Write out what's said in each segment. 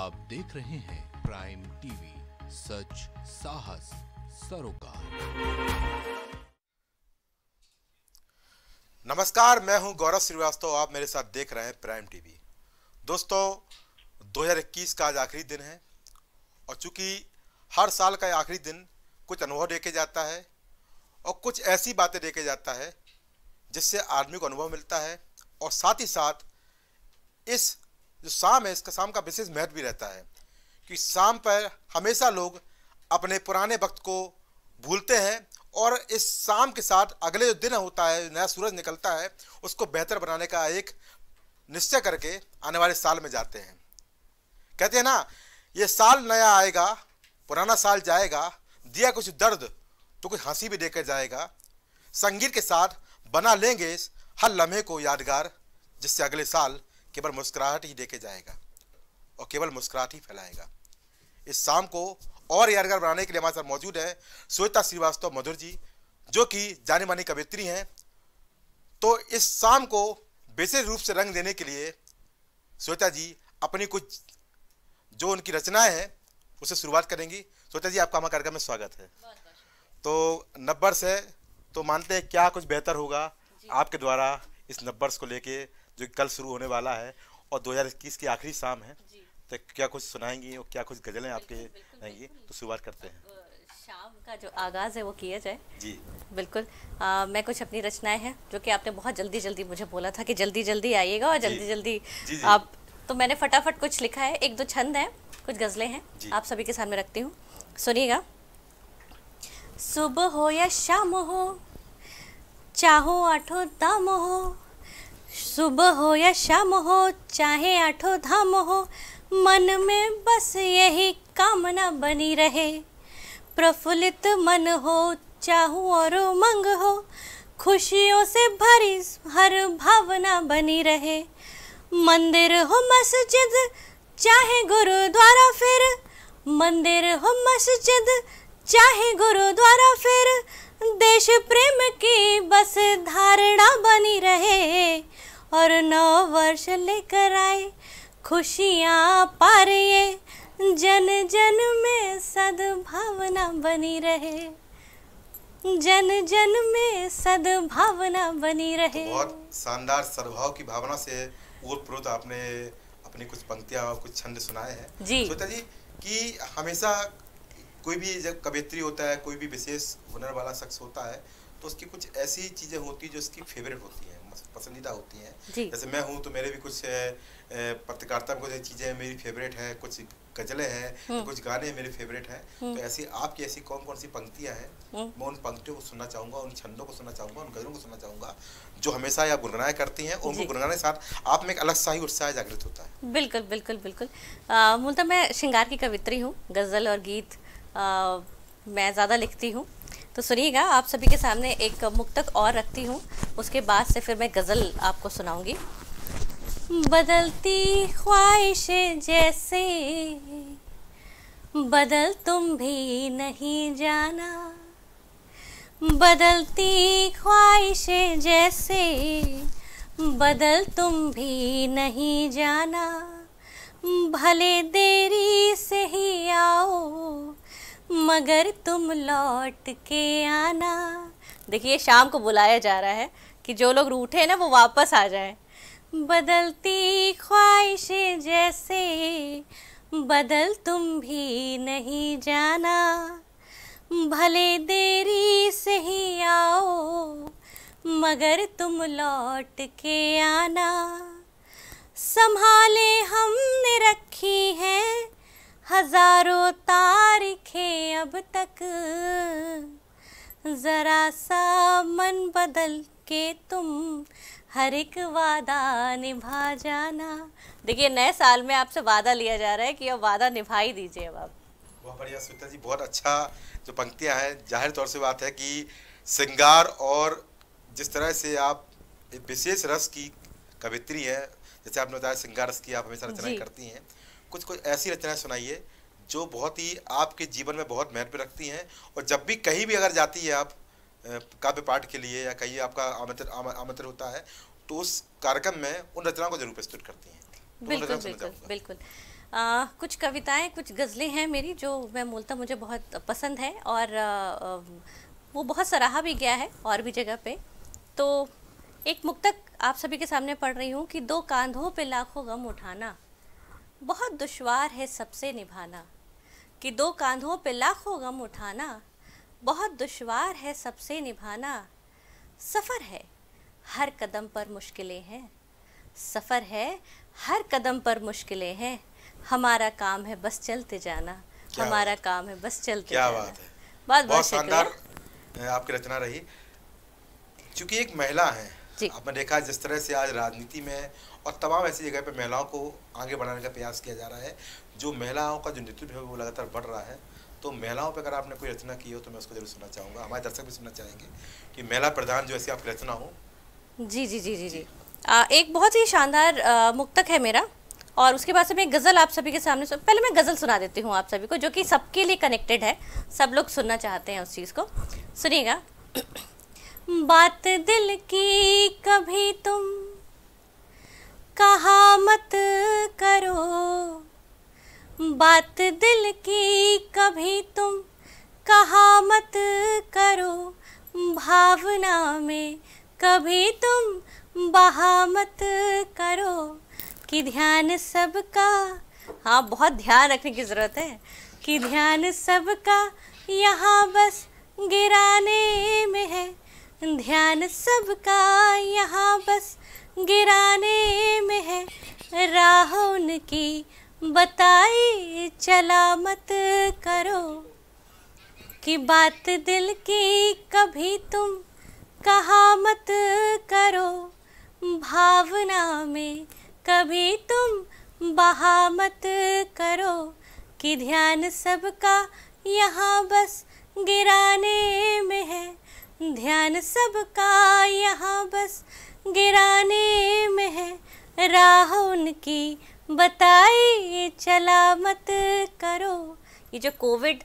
आप देख रहे हैं प्राइम टीवी सच साहस सरोकार नमस्कार मैं हूं गौरव श्रीवास्तव आप मेरे साथ देख रहे हैं प्राइम टीवी दोस्तों 2021 का आज आखिरी दिन है और चूंकि हर साल का आखिरी दिन कुछ अनुभव देखे जाता है और कुछ ऐसी बातें देखे जाता है जिससे आदमी को अनुभव मिलता है और साथ ही साथ इस जो शाम है इसका शाम का विशेष महत्व भी रहता है कि शाम पर हमेशा लोग अपने पुराने वक्त को भूलते हैं और इस शाम के साथ अगले जो दिन होता है नया सूरज निकलता है उसको बेहतर बनाने का एक निश्चय करके आने वाले साल में जाते हैं कहते हैं ना ये साल नया आएगा पुराना साल जाएगा दिया कुछ दर्द तो कुछ हंसी भी देकर जाएगा संगीत के साथ बना लेंगे हर लम्हे को यादगार जिससे अगले साल केवल मुस्कुराहट ही देके जाएगा और केवल मुस्कुराहट ही फैलाएगा इस शाम को और यादगार बनाने के लिए हमारे साथ मौजूद है श्वेता श्रीवास्तव मधुर जी जो कि जाने मानी कवित्री हैं तो इस शाम को विशेष रूप से रंग देने के लिए श्वेता जी अपनी कुछ जो उनकी रचनाएँ हैं उसे शुरुआत करेंगी श्वेता जी आपका हमारे कार्यक्रम में स्वागत है तो नब्बर्स है तो मानते हैं क्या कुछ बेहतर होगा आपके द्वारा इस नब्बर्स को लेके जो कल शुरू होने वाला है और 2021 की आखिरी शाम है तो क्या कुछ सुनाएंगी और क्या कुछ गजलें आपके रहेंगी तो शुरुआत करते हैं शाम का जो आगाज़ है वो किया जाए जी बिल्कुल आ, मैं कुछ अपनी रचनाएं हैं जो कि आपने बहुत जल्दी जल्दी मुझे बोला था कि जल्दी जल्दी आइएगा और जल्दी जल्दी आप तो मैंने फटाफट कुछ लिखा है एक दो छंद हैं कुछ गज़लें हैं आप सभी के सामने रखती हूँ सुनिएगा सुबह हो या शाम हो चाहो आठो दाम हो सुबह हो या शाम हो चाहे आठो धाम हो मन में बस यही कामना बनी रहे प्रफुल्लित मन हो चाहूँ और उमंग हो खुशियों से भरी हर भावना बनी रहे मंदिर हो मस्जिद चाहे गुरुद्वारा फिर मंदिर हो मस्जिद चाहे गुरुद्वारा फिर देश प्रेम की बस धारणा बनी रहे और नौ वर्ष लेकर आए खुशियाँ पारिए जन जन में सद्भावना बनी रहे जन जन में सद्भावना बनी तो रहे तो बहुत शानदार सद्भाव की भावना से ओतप्रोत आपने अपनी कुछ पंक्तियाँ और कुछ छंद सुनाए हैं जी सोचा जी कि हमेशा कोई भी जब कवित्री होता है कोई भी विशेष हुनर वाला शख्स होता है तो उसकी कुछ ऐसी चीज़ें होती है जो उसकी फेवरेट होती है पसंदीदा होती हैं जैसे मैं हूँ तो मेरे भी कुछ पत्रकारिता में कुछ चीज़ें मेरी फेवरेट है कुछ गजलें हैं हम्म। कुछ गाने मेरे फेवरेट हैं तो हम्म। ऐसी आपकी ऐसी कौन कौन सी पंक्तियाँ हैं हम्म। मैं उन पंक्तियों को सुनना चाहूंगा उन छंदों को सुनना चाहूंगा उन गजलों को सुनना चाहूंगा जो हमेशा या गुनगुनाया करती हैं उनको गुनगुनाने के साथ आप में एक अलग सा ही उत्साह जागृत होता है बिल्कुल बिल्कुल बिल्कुल मूलतः मैं श्रृंगार की कवित्री हूँ गजल और गीत मैं ज़्यादा लिखती हूँ तो सुनिएगा आप सभी के सामने एक मुक्तक और रखती हूँ उसके बाद से फिर मैं गज़ल आपको सुनाऊँगी बदलती ख्वाहिश जैसे बदल तुम भी नहीं जाना बदलती ख्वाहिश जैसे बदल तुम भी नहीं जाना भले देरी से ही आओ मगर तुम लौट के आना देखिए शाम को बुलाया जा रहा है कि जो लोग रूठे हैं ना वो वापस आ जाए बदलती ख्वाहिशें जैसे बदल तुम भी नहीं जाना भले देरी से ही आओ मगर तुम लौट के आना संभाले हमने रखी है हजारों तारीखें अब तक ज़रा सा मन बदल के तुम हर एक वादा निभा जाना देखिए नए साल में आपसे वादा लिया जा रहा है कि अब वादा निभा ही दीजिए अब आप बहुत बढ़िया सुनीता जी बहुत अच्छा जो पंक्तियां हैं जाहिर तौर से बात है कि श्रृंगार और जिस तरह से आप एक विशेष रस की कवित्री है जैसे आपने बताया श्रृंगार रस की आप हमेशा रचना करती हैं कुछ कुछ ऐसी रचनाएं सुनाइए जो बहुत ही आपके जीवन में बहुत महत्व रखती हैं और जब भी कहीं भी अगर जाती है आप काव्य पाठ के लिए या कहीं आपका आमंत्र आमंत्र होता है तो उस कार्यक्रम में उन रचनाओं को जरूर प्रस्तुत करती हैं तो बिल्कुल बिल्कुल आ, कुछ कविताएं कुछ गज़लें हैं मेरी जो मैं मूलतः मुझे बहुत पसंद है और आ, वो बहुत सराहा भी गया है और भी जगह पे तो एक मुक्तक आप सभी के सामने पढ़ रही हूँ कि दो कांधों पे लाखों गम उठाना बहुत दुशवार है सबसे निभाना कि दो कांधों पे लाखों गम उठाना बहुत दुश्वार है सबसे निभाना सफ़र है हर कदम पर मुश्किलें हैं सफ़र है हर कदम पर मुश्किलें हैं हमारा काम है बस चलते जाना हमारा काम है बस चलते क्या जाना बात है बहुत बहुत शानदार आपकी रचना रही क्योंकि एक महिला है आपने देखा जिस तरह से आज राजनीति में और तमाम ऐसी जगह पर महिलाओं को आगे बढ़ाने का प्रयास किया जा रहा है जो महिलाओं का जो नेतृत्व है वो लगातार बढ़ रहा है तो महिलाओं पर अगर आपने कोई रचना की हो तो मैं उसको जरूर सुनना चाहूँगा हमारे दर्शक भी सुनना चाहेंगे कि महिला प्रधान जो ऐसी आपकी रचना हो जी जी जी जी जी आ, एक बहुत ही शानदार मुक्तक है मेरा और उसके बाद से मैं गज़ल आप सभी के सामने सुन पहले मैं गज़ल सुना देती हूँ आप सभी को जो कि सबके लिए कनेक्टेड है सब लोग सुनना चाहते हैं उस चीज़ को सुनिएगा बात दिल की कभी तुम कहा मत करो बात दिल की कभी तुम कहा मत करो भावना में कभी तुम बहा मत करो कि ध्यान सबका हाँ बहुत ध्यान रखने की ज़रूरत है कि ध्यान सबका यहाँ बस गिराने में है ध्यान सबका यहाँ बस गिराने में है राह उनकी बताई चला मत करो कि बात दिल की कभी तुम कहा मत करो भावना में कभी तुम बहा मत करो कि ध्यान सबका यहाँ बस गिराने में है ध्यान सबका यहाँ बस गिराने में है राह उनकी बताई चला मत करो ये जो कोविड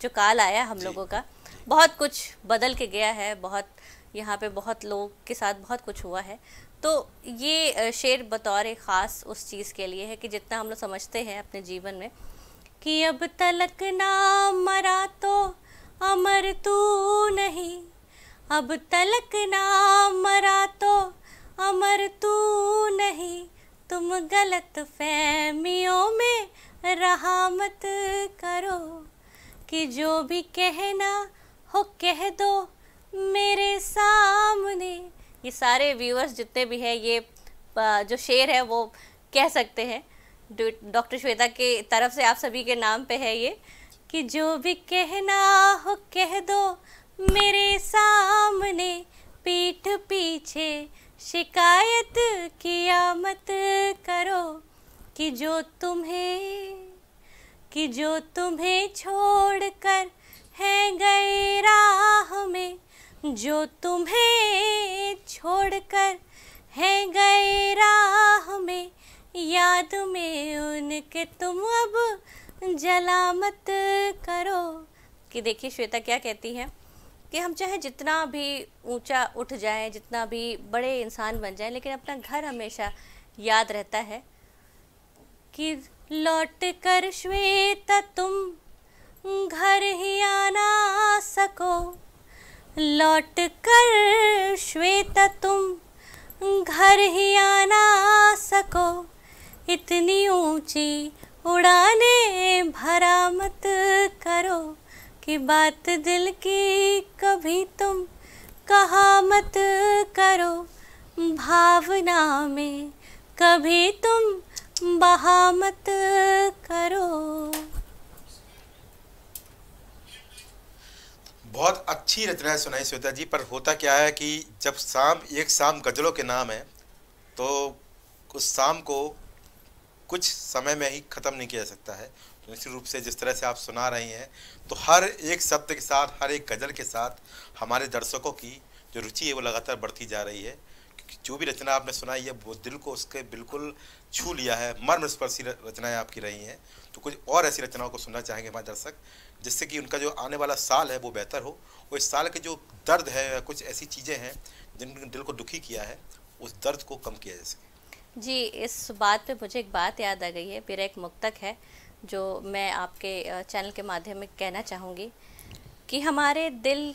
जो काल आया हम लोगों का बहुत कुछ बदल के गया है बहुत यहाँ पे बहुत लोग के साथ बहुत कुछ हुआ है तो ये शेर बतौर ख़ास उस चीज़ के लिए है कि जितना हम लोग समझते हैं अपने जीवन में कि अब तलक ना मरा तो अमर तू नहीं अब तलक ना मरा तो अमर तू नहीं तुम गलत फहमियों में रहा मत करो कि जो भी कहना हो कह दो मेरे सामने ये सारे व्यूअर्स जितने भी हैं ये जो शेर है वो कह सकते हैं डॉक्टर श्वेता के तरफ से आप सभी के नाम पे है ये कि जो भी कहना हो कह दो मेरे सामने पीठ पीछे शिकायत किया मत करो कि जो तुम्हें कि जो तुम्हें छोड़कर है गए राह में जो तुम्हें छोड़कर है गए राह में याद में उनके तुम अब जला मत करो कि देखिए श्वेता क्या कहती है कि हम चाहे जितना भी ऊंचा उठ जाएं जितना भी बड़े इंसान बन जाएं लेकिन अपना घर हमेशा याद रहता है कि लौट कर श्वेता तुम घर ही आना सको लौट कर श्वेता तुम घर ही आना सको इतनी ऊंची उड़ाने भरा मत करो कि बात दिल की कभी तुम कहा मत करो भावना में कभी तुम बहा मत करो बहुत अच्छी रचना है सुनाई श्वेता जी पर होता क्या है कि जब शाम एक शाम गजलों के नाम है तो उस शाम को कुछ समय में ही ख़त्म नहीं किया जा सकता है निश्चित रूप से जिस तरह से आप सुना रहे हैं तो हर एक शब्द के साथ हर एक गज़ल के साथ हमारे दर्शकों की जो रुचि है वो लगातार बढ़ती जा रही है क्योंकि जो भी रचना आपने सुनाई है वो दिल को उसके बिल्कुल छू लिया है मर्म स्पर्शी रचनाएँ आपकी रही हैं तो कुछ और ऐसी रचनाओं को सुनना चाहेंगे हमारे दर्शक जिससे कि उनका जो आने वाला साल है वो बेहतर हो और इस साल के जो दर्द है कुछ ऐसी चीज़ें हैं जिन दिल को दुखी किया है उस दर्द को कम किया जा सके जी इस बात पे मुझे एक बात याद आ गई है मेरा एक मुक्तक है जो मैं आपके चैनल के माध्यम में कहना चाहूँगी कि हमारे दिल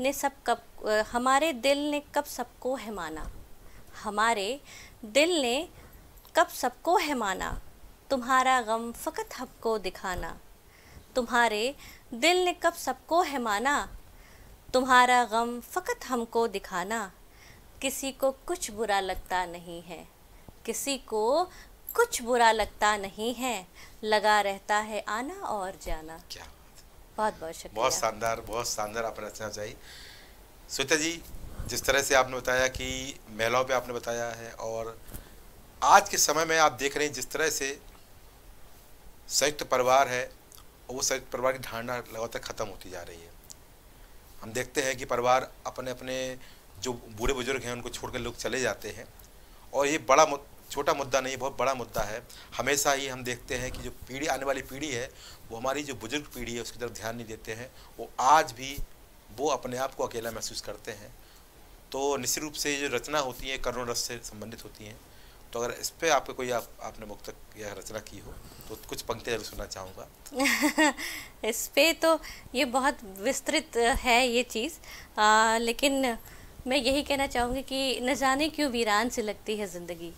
ने सब कब हमारे दिल ने कब सबको है माना हमारे दिल ने कब सबको है माना तुम्हारा गम फ़कत हमको दिखाना तुम्हारे दिल ने कब सबको है माना तुम्हारा गम फ़कत हमको दिखाना किसी को कुछ बुरा लगता नहीं है किसी को कुछ बुरा लगता नहीं है लगा रहता है आना और जाना क्या बहुत बहुत शुक्रिया बहुत शानदार बहुत शानदार आपने रचना चाहिए श्वेता जी जिस तरह से आपने बताया कि महिलाओं पे आपने बताया है और आज के समय में आप देख रहे हैं जिस तरह से संयुक्त परिवार है वो संयुक्त परिवार की धारणा लगातार ख़त्म होती जा रही है हम देखते हैं कि परिवार अपने अपने जो बूढ़े बुजुर्ग हैं उनको छोड़कर लोग चले जाते हैं और ये बड़ा छोटा मुद्दा नहीं बहुत बड़ा मुद्दा है हमेशा ही हम देखते हैं कि जो पीढ़ी आने वाली पीढ़ी है वो हमारी जो बुजुर्ग पीढ़ी है उसकी तरफ ध्यान नहीं देते हैं वो आज भी वो अपने आप को अकेला महसूस करते हैं तो निश्चित रूप से जो रचना होती है करुण रस से संबंधित होती हैं तो अगर इस पर आपको कोई आप, आपने मुख तक यह रचना की हो तो कुछ पंक्तियाँ सुनना चाहूँगा इस पर तो ये बहुत विस्तृत है ये चीज़ आ, लेकिन मैं यही कहना चाहूँगी कि न जाने क्यों वीरान से लगती है ज़िंदगी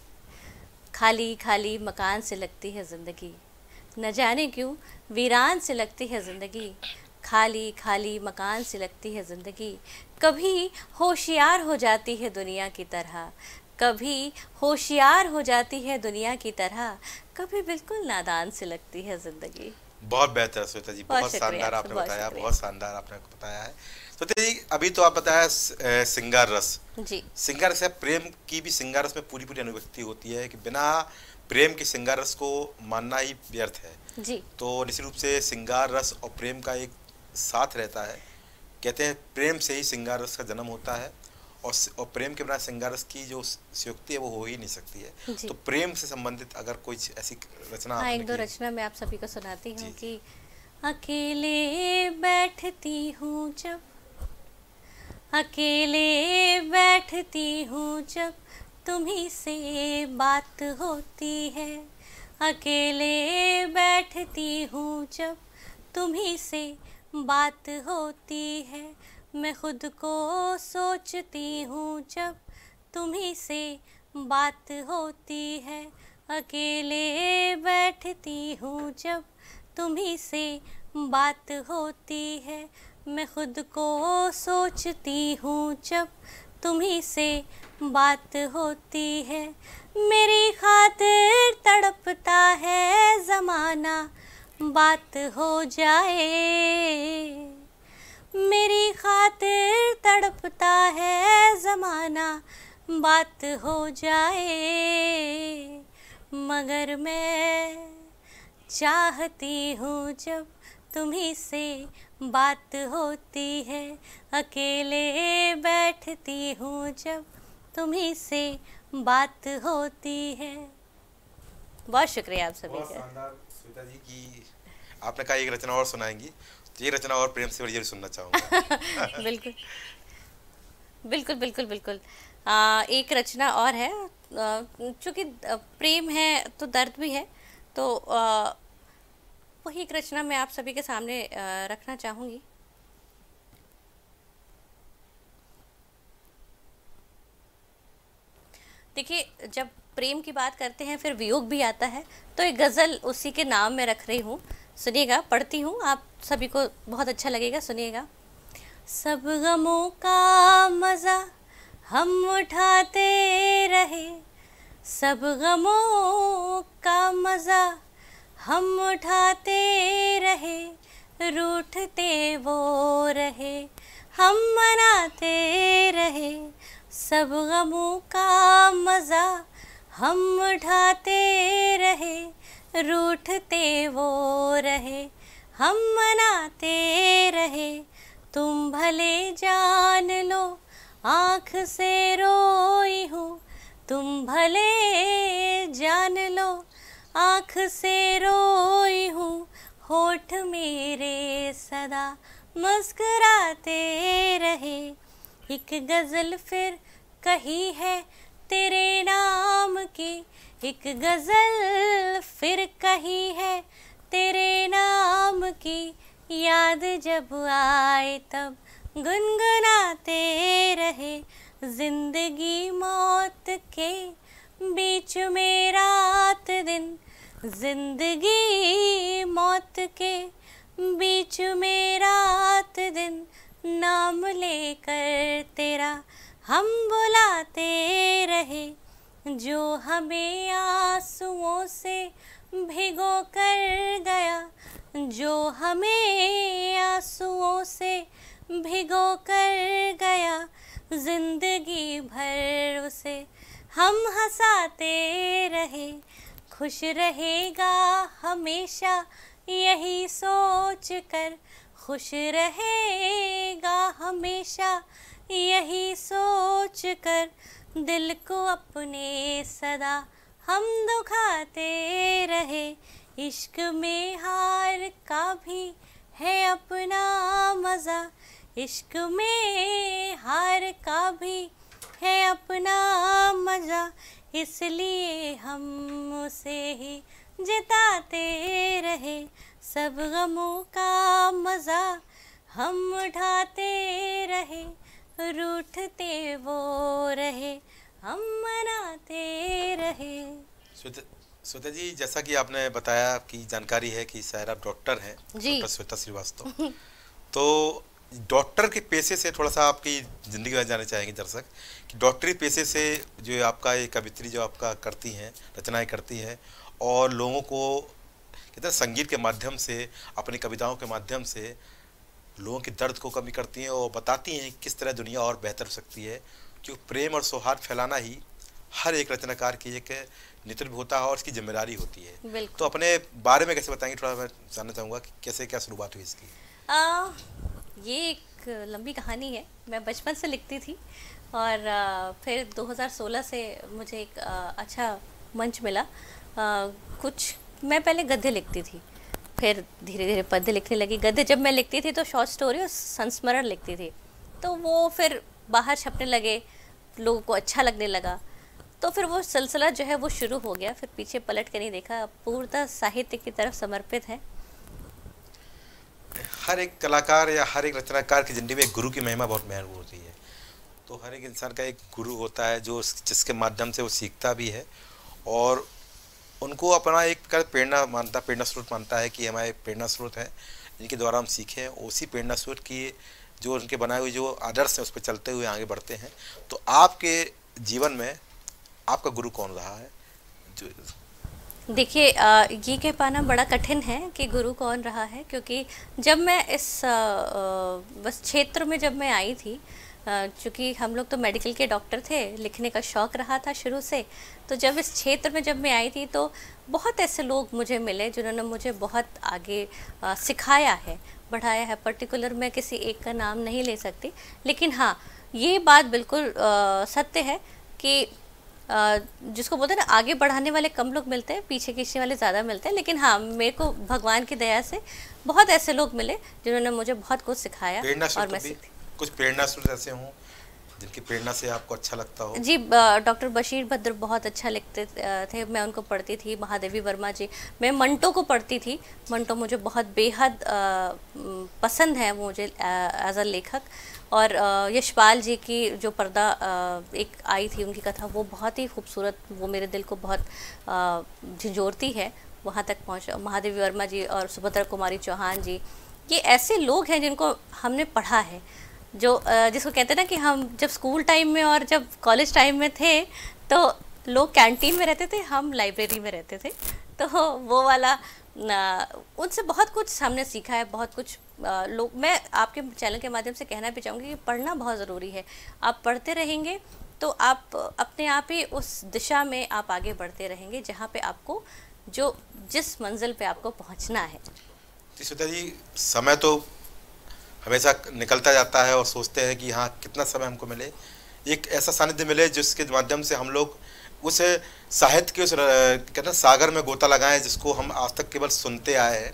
खाली खाली मकान से लगती है ज़िंदगी न जाने क्यों वीरान से लगती है ज़िंदगी खाली खाली मकान से लगती है ज़िंदगी कभी होशियार हो जाती है दुनिया की तरह कभी होशियार हो जाती है दुनिया की तरह कभी बिल्कुल नादान से लगती है ज़िंदगी बहुत बेहतर श्वेता जी बहुत शानदार आपने बताया बहुत शानदार आपने बताया है तो जी अभी तो आप बताया सिंगार रस जी सिंगार रस है प्रेम की भी सिंगार रस में पूरी पूरी अनुभूति होती है कि बिना प्रेम के सिंगार रस को मानना ही व्यर्थ है जी तो निश्चित रूप से सिंगार रस और प्रेम का एक साथ रहता है कहते हैं प्रेम से ही सिंगार रस का जन्म होता है और और प्रेम के बिना सिंगारस की जो संयुक्ति है वो हो ही नहीं सकती है तो प्रेम से संबंधित अगर कोई ऐसी रचना हाँ, एक दो रचना मैं आप सभी को सुनाती हूँ कि अकेले बैठती हूँ जब अकेले बैठती हूँ जब तुम्ही से बात होती है अकेले बैठती हूँ जब तुम्ही से बात होती है मैं खुद को सोचती हूँ जब तुम्ही से बात होती है अकेले बैठती हूँ जब तुम्ही से बात होती है मैं खुद को सोचती हूँ जब तुम्ही से बात होती है मेरी खातिर तड़पता है ज़माना बात हो जाए मेरी खातिर तड़पता है ज़माना बात हो जाए मगर मैं चाहती हूँ जब तुम्ही से बात होती है अकेले बैठती हूँ जब तुम्ही से बात होती है बहुत शुक्रिया आप सभी का श्वेता जी की आपने कहा एक रचना और सुनाएंगी तो ये रचना और प्रेम से बढ़िया सुनना चाहूँगा बिल्कुल बिल्कुल बिल्कुल बिल्कुल आ, एक रचना और है चूँकि प्रेम है तो दर्द भी है तो वही एक रचना मैं आप सभी के सामने रखना चाहूँगी देखिए जब प्रेम की बात करते हैं फिर वियोग भी आता है तो एक गज़ल उसी के नाम में रख रही हूँ सुनिएगा पढ़ती हूँ आप सभी को बहुत अच्छा लगेगा सुनिएगा सब गमों का मज़ा हम उठाते रहे सब गमों का मज़ा हम उठाते रहे रूठते वो रहे हम मनाते रहे सब गमों का मज़ा हम उठाते रहे रूठते वो रहे हम मनाते रहे तुम भले जान लो आँख से रोई हूँ तुम भले जान लो आँख से रोई हूँ होठ मेरे सदा मुस्कुराते रहे एक गज़ल फिर कही है तेरे नाम की एक गज़ल फिर कही है तेरे नाम की याद जब आए तब गुनगुनाते रहे जिंदगी मौत के बीच में रात दिन जिंदगी मौत के बीच में रात दिन नाम लेकर तेरा हम बुलाते रहे जो हमें आंसुओं से भिगो कर गया जो हमें आंसुओं से भिगो कर गया जिंदगी भर उसे हम हंसाते रहे खुश रहेगा हमेशा यही सोच कर खुश रहेगा हमेशा यही सोच कर दिल को अपने सदा हम दुखाते रहे इश्क में हार का भी है अपना मज़ा इश्क में हार का भी है अपना मज़ा इसलिए हम उसे ही जिताते रहे सब गमों का मज़ा हम उठाते रहे रूठते वो रहे हम मनाते रहे श्वेता जी जैसा कि आपने बताया कि जानकारी है कि शायर आप डॉक्टर हैं जी श्वेता श्रीवास्तव तो डॉक्टर के पेशे से थोड़ा सा आपकी ज़िंदगी बारे जाना चाहेंगे दर्शक कि डॉक्टरी पेशे से जो आपका ये कवित्री जो आपका करती हैं रचनाएं करती हैं और लोगों को कहते हैं संगीत के माध्यम से अपनी कविताओं के माध्यम से लोगों के दर्द को कमी करती हैं और बताती हैं किस तरह दुनिया और बेहतर हो सकती है क्योंकि प्रेम और सौहार्द फैलाना ही हर एक रचनाकार की एक नेतृत्व होता है और इसकी जिम्मेदारी होती है तो अपने बारे में कैसे बताएंगे थोड़ा मैं जानना चाहूँगा कि कैसे क्या शुरुआत हुई इसकी ये एक लंबी कहानी है मैं बचपन से लिखती थी और फिर 2016 से मुझे एक अच्छा मंच मिला कुछ मैं पहले गद्य लिखती थी फिर धीरे धीरे पद्य लिखने लगी गद्य जब मैं लिखती थी तो शॉर्ट स्टोरी और संस्मरण लिखती थी तो वो फिर बाहर छपने लगे लोगों को अच्छा लगने लगा तो फिर वो सिलसिला जो है वो शुरू हो गया फिर पीछे पलट कर नहीं देखा पूर्णतः साहित्य की तरफ समर्पित है हर एक कलाकार या हर एक रचनाकार की ज़िंदगी में एक गुरु की महिमा बहुत महंगी होती है तो हर एक इंसान का एक गुरु होता है जो जिसके माध्यम से वो सीखता भी है और उनको अपना एक प्रकार प्रेरणा मानता प्रेरणा स्रोत मानता है कि हमारे प्रेरणा स्रोत है जिनके द्वारा हम सीखें उसी प्रेरणा स्रोत की जो उनके बनाए हुए जो आदर्श हैं उस पर चलते हुए आगे बढ़ते हैं तो आपके जीवन में आपका गुरु कौन रहा है जो देखिए ये कह पाना बड़ा कठिन है कि गुरु कौन रहा है क्योंकि जब मैं इस बस क्षेत्र में जब मैं आई थी चूँकि हम लोग तो मेडिकल के डॉक्टर थे लिखने का शौक़ रहा था शुरू से तो जब इस क्षेत्र में जब मैं आई थी तो बहुत ऐसे लोग मुझे मिले जिन्होंने मुझे बहुत आगे आ, सिखाया है बढ़ाया है पर्टिकुलर मैं किसी एक का नाम नहीं ले सकती लेकिन हाँ ये बात बिल्कुल आ, सत्य है कि जिसको बोलते हैं ना आगे बढ़ाने वाले कम लोग मिलते हैं पीछे खींचने वाले ज़्यादा मिलते हैं लेकिन हाँ मेरे को भगवान की दया से बहुत ऐसे लोग मिले जिन्होंने मुझे बहुत कुछ सिखाया और तो मैं कुछ प्रेरणा तो ऐसे हूँ जिनकी प्रेरणा से आपको अच्छा लगता हो जी डॉक्टर बशीर भद्र बहुत अच्छा लिखते थे मैं उनको पढ़ती थी महादेवी वर्मा जी मैं मंटो को पढ़ती थी मंटो मुझे बहुत बेहद पसंद है वो मुझे एज अ लेखक और यशपाल जी की जो पर्दा एक आई थी उनकी कथा वो बहुत ही खूबसूरत वो मेरे दिल को बहुत झिझोरती है वहाँ तक पहुँचा महादेवी वर्मा जी और सुभद्रा कुमारी चौहान जी ये ऐसे लोग हैं जिनको हमने पढ़ा है जो जिसको कहते हैं ना कि हम जब स्कूल टाइम में और जब कॉलेज टाइम में थे तो लोग कैंटीन में रहते थे हम लाइब्रेरी में रहते थे तो वो वाला उनसे बहुत कुछ हमने सीखा है बहुत कुछ लोग मैं आपके चैनल के माध्यम से कहना भी चाहूँगी कि पढ़ना बहुत ज़रूरी है आप पढ़ते रहेंगे तो आप अपने आप ही उस दिशा में आप आगे बढ़ते रहेंगे जहाँ पे आपको जो जिस मंजिल पे आपको पहुँचना है जी समय तो हमेशा निकलता जाता है और सोचते हैं कि हाँ कितना समय हमको मिले एक ऐसा सानिध्य मिले जिसके माध्यम से हम लोग उस साहित्य के उस कहते हैं सागर में गोता लगाएं जिसको हम आज तक केवल सुनते आए हैं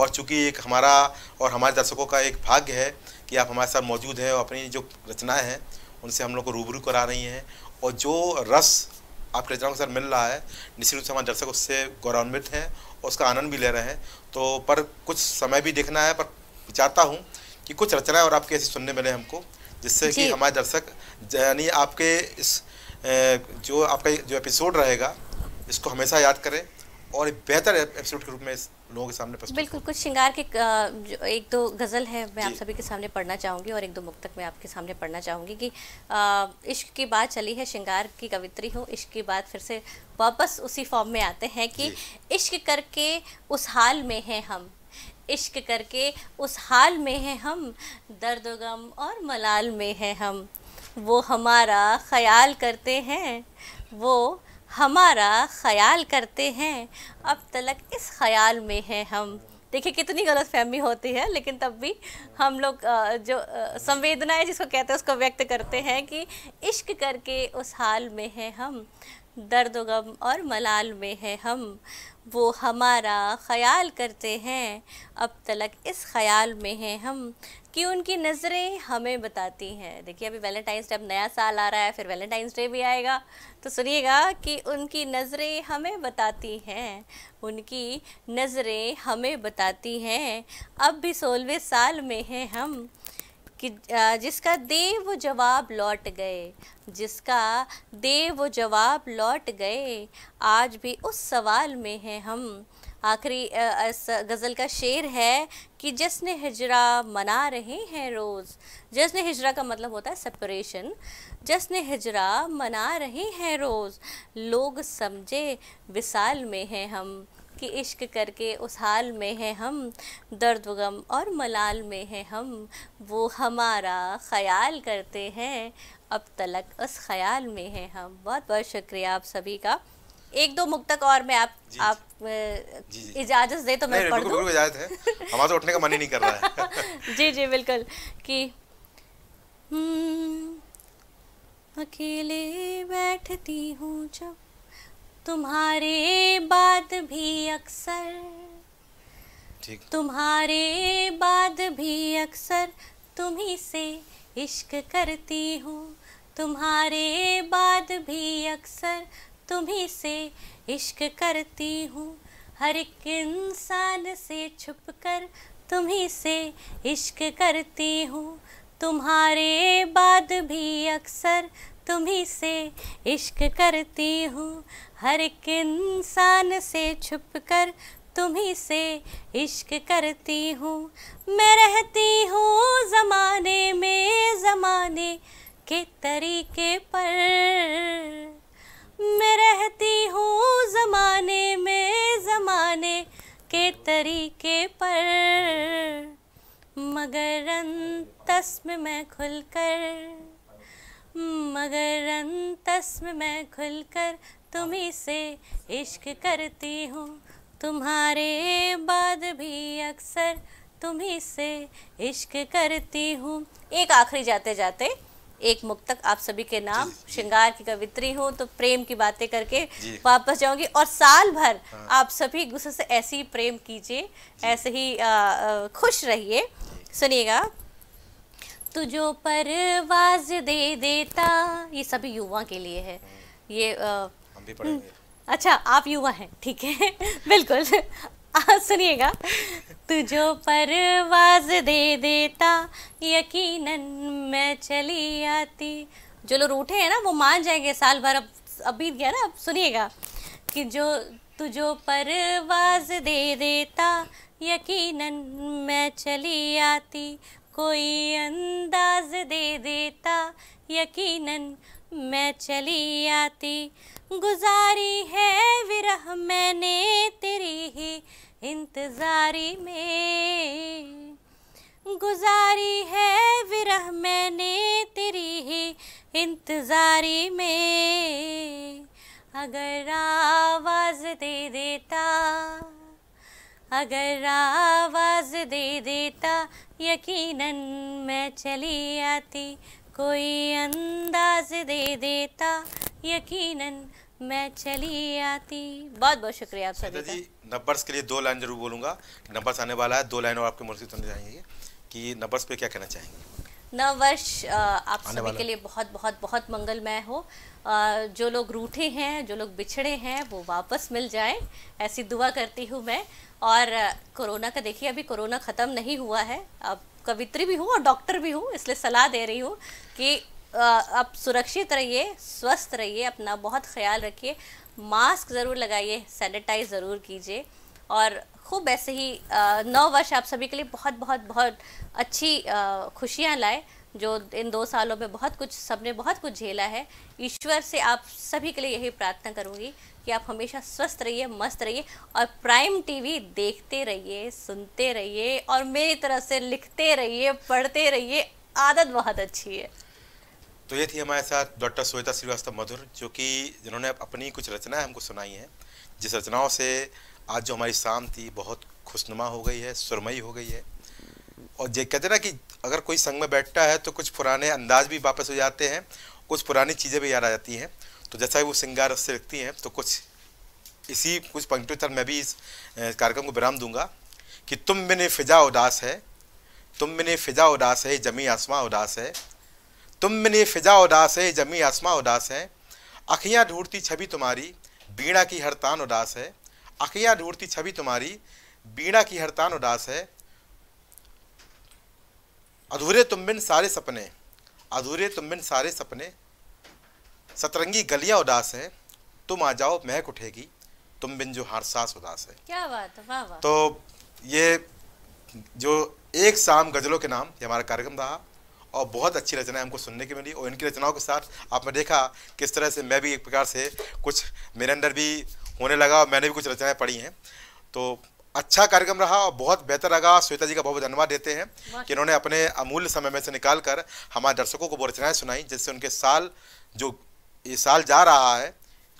और चूंकि एक हमारा और हमारे दर्शकों का एक भाग्य है कि आप हमारे साथ मौजूद हैं और अपनी जो रचनाएं हैं उनसे हम लोग को रूबरू करा रही हैं और जो रस आपकी रचनाओं के साथ मिल रहा है निश्चित रूप से हमारे दर्शक उससे गौरवान्वित हैं और उसका आनंद भी ले रहे हैं तो पर कुछ समय भी देखना है पर चाहता हूँ कि कुछ रचनाएं और आपके ऐसी सुनने मिले हमको जिससे कि हमारे दर्शक यानी आपके इस जो आपका जो एपिसोड रहेगा इसको हमेशा याद करें और बेहतर एपिसोड के रूप में लोगों के सामने बिल्कुल कुछ श्रृंगार के एक दो गज़ल है मैं आप सभी के सामने पढ़ना चाहूँगी और एक दो मुक्तक मैं आपके सामने पढ़ना चाहूँगी कि इश्क की बात चली है श्रृंगार की कवित्री हूँ इश्क की बात फिर से वापस उसी फॉर्म में आते हैं कि इश्क करके उस हाल में हैं हम इश्क करके उस हाल में हैं हम दर्द गम और मलाल में हैं हम वो हमारा ख्याल करते हैं वो हमारा ख्याल करते हैं अब तलक इस ख्याल में हैं हम देखिए कितनी गलत फहमी होती है लेकिन तब भी हम लोग जो संवेदनाएं जिसको कहते हैं उसको व्यक्त करते हैं कि इश्क करके उस हाल में हैं हम दर्द गम और मलाल में हैं हम वो हमारा ख्याल करते हैं अब तलक इस ख्याल में हैं हम कि उनकी नज़रें हमें बताती हैं देखिए अभी वैलेंटाइंस डे अब नया साल आ रहा है फिर वैलेंटाइंस डे भी आएगा तो सुनिएगा कि उनकी नज़रें हमें बताती हैं उनकी नज़रें हमें बताती हैं अब भी सोलहवें साल में हैं हम कि जिसका दे वो जवाब लौट गए जिसका दे वो जवाब लौट गए आज भी उस सवाल में हैं हम आखिरी गज़ल का शेर है कि जश्न हिजरा मना रहे हैं रोज़ जश्न हिजरा का मतलब होता है सेपरेशन जश्न हिजरा मना रहे हैं रोज़ लोग समझे विसाल में हैं हम कि इश्क करके उस हाल में है हम दर्द गम और मलाल में है हम वो हमारा ख्याल करते हैं अब तलक उस ख्याल में है हम बहुत बहुत शुक्रिया आप सभी का एक दो मुक्त तक और मैं आप जी, आप इजाजत दे तो मैं पढ़ दूं इजाजत है हमारा तो उठने का मन ही नहीं कर रहा है जी जी बिल्कुल कि हम्म, अकेले बैठती हूँ जब तुम्हारे अक्सर तुम्हारे बाद भी अक्सर तुम्ही से इश्क करती हूँ तुम्हारे बाद भी अक्सर तुम्ही से इश्क करती हूँ हर एक इंसान से छुप कर तुम्ही से इश्क करती हूँ तुम्हारे बाद भी अक्सर तुम्ही से इश्क करती हूँ हर एक इंसान से छुप कर तुम्ही से इश्क करती हूँ मैं रहती हूँ ज़माने में ज़माने के तरीके पर मैं रहती हूँ ज़माने में ज़माने के तरीके पर मगर अंतस में मैं खुलकर हम्म, मगर में मैं खुलकर तुम्ही से इश्क करती हूँ तुम्हारे बाद भी अक्सर तुम्ही से इश्क करती हूँ एक आखिरी जाते जाते एक मुक्तक आप सभी के नाम श्रृंगार की कवित्री हूँ तो प्रेम की बातें करके वापस जाऊंगी और साल भर हाँ। आप सभी गुस्से से ऐसे ही प्रेम कीजिए ऐसे ही आ, आ, खुश रहिए सुनिएगा तुझो परवाज दे देता ये सभी युवा के लिए है हाँ। ये आ, हम भी हम्म, अच्छा आप युवा हैं ठीक है बिल्कुल सुनिएगा तुझो परवाज दे देता यकीनन मैं चली आती जो लोग उठे हैं ना वो मान जाएंगे साल भर अब अब बीत गया ना अब सुनिएगा कि जो तुझो परवाज दे देता यकीनन मैं चली आती कोई अंदाज दे देता यकीनन मैं चली आती गुजारी है विरह मैंने तेरी ही इंतजारी में गुजारी है विरह मैंने तेरी ही इंतजारी में अगर आवाज़ दे देता अगर आवाज़ दे देता यकीनन मैं चली आती कोई अंदाज दे देता यकीनन मैं चली आती बहुत बहुत शुक्रिया आप सभी जी नंबर्स के लिए दो लाइन जरूर बोलूंगा नंबर्स आने वाला है दो लाइन और आपके मुर्सी सुनने जाएंगे कि नंबर्स पे क्या कहना चाहेंगे नववर्ष आप सभी के लिए बहुत बहुत बहुत मंगलमय हो जो लोग रूठे हैं जो लोग बिछड़े हैं वो वापस मिल जाएं ऐसी दुआ करती हूँ मैं और कोरोना का देखिए अभी कोरोना ख़त्म नहीं हुआ है अब कवित्री भी हूँ और डॉक्टर भी हूँ इसलिए सलाह दे रही हूँ कि आप सुरक्षित रहिए स्वस्थ रहिए अपना बहुत ख्याल रखिए मास्क ज़रूर लगाइए सैनिटाइज ज़रूर कीजिए और खूब ऐसे ही नौ वर्ष आप सभी के लिए बहुत बहुत बहुत अच्छी खुशियाँ लाए जो इन दो सालों में बहुत कुछ सबने बहुत कुछ झेला है ईश्वर से आप सभी के लिए यही प्रार्थना करूँगी कि आप हमेशा स्वस्थ रहिए मस्त रहिए और प्राइम टीवी देखते रहिए सुनते रहिए और मेरी तरह से लिखते रहिए पढ़ते रहिए आदत बहुत अच्छी है तो ये थी हमारे साथ डॉक्टर श्वेता श्रीवास्तव मधुर जो कि जिन्होंने अपनी कुछ रचनाएं हमको सुनाई हैं जिस रचनाओं से आज जो हमारी शाम थी बहुत खुशनुमा हो गई है सुरमई हो गई है और ये कहते ना कि अगर कोई संग में बैठता है तो कुछ पुराने अंदाज भी वापस हो जाते हैं कुछ पुरानी चीज़ें भी याद आ जाती हैं तो जैसा ही वो श्रृंगार से रखती हैं तो कुछ इसी कुछ पंक्तियों तक मैं भी इस कार्यक्रम को विराम दूंगा कि तुम बिने फिजा उदास है तुम बिने फिजा उदास है जमी आसमां उदास है तुम बिने फिजा उदास है जमी आसमां उदास है अखियाँ ढूंढती छवि तुम्हारी बीड़ा की हर तान उदास है अखिया ढूंढती छवि तुम्हारी बीड़ा की हड़तान उदास है अधूरे तुम बिन सारे सपने अधूरे तुम बिन सारे सपने सतरंगी गलियां उदास है तुम आ जाओ महक उठेगी तुम बिन जो हर सास उदास है क्या बात वाह वाह तो ये जो एक शाम गजलों के नाम ये हमारा कार्यक्रम रहा और बहुत अच्छी रचनाएं हमको सुनने की मिली और इनकी रचनाओं के साथ आपने देखा किस तरह से मैं भी एक प्रकार से कुछ मेरे अंदर भी होने लगा और मैंने भी कुछ रचनाएं पढ़ी हैं तो अच्छा कार्यक्रम रहा और बहुत बेहतर लगा श्वेता जी का बहुत धन्यवाद देते हैं कि इन्होंने अपने अमूल्य समय में से निकाल कर हमारे दर्शकों को वो रचनाएँ सुनाई जिससे उनके साल जो ये साल जा रहा है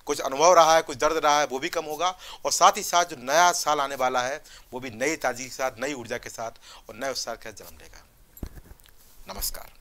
कुछ अनुभव रहा है कुछ दर्द रहा है वो भी कम होगा और साथ ही साथ जो नया साल आने वाला है वो भी नई ताजगी के साथ नई ऊर्जा के साथ और नए उत्साह के साथ जन्म लेगा नमस्कार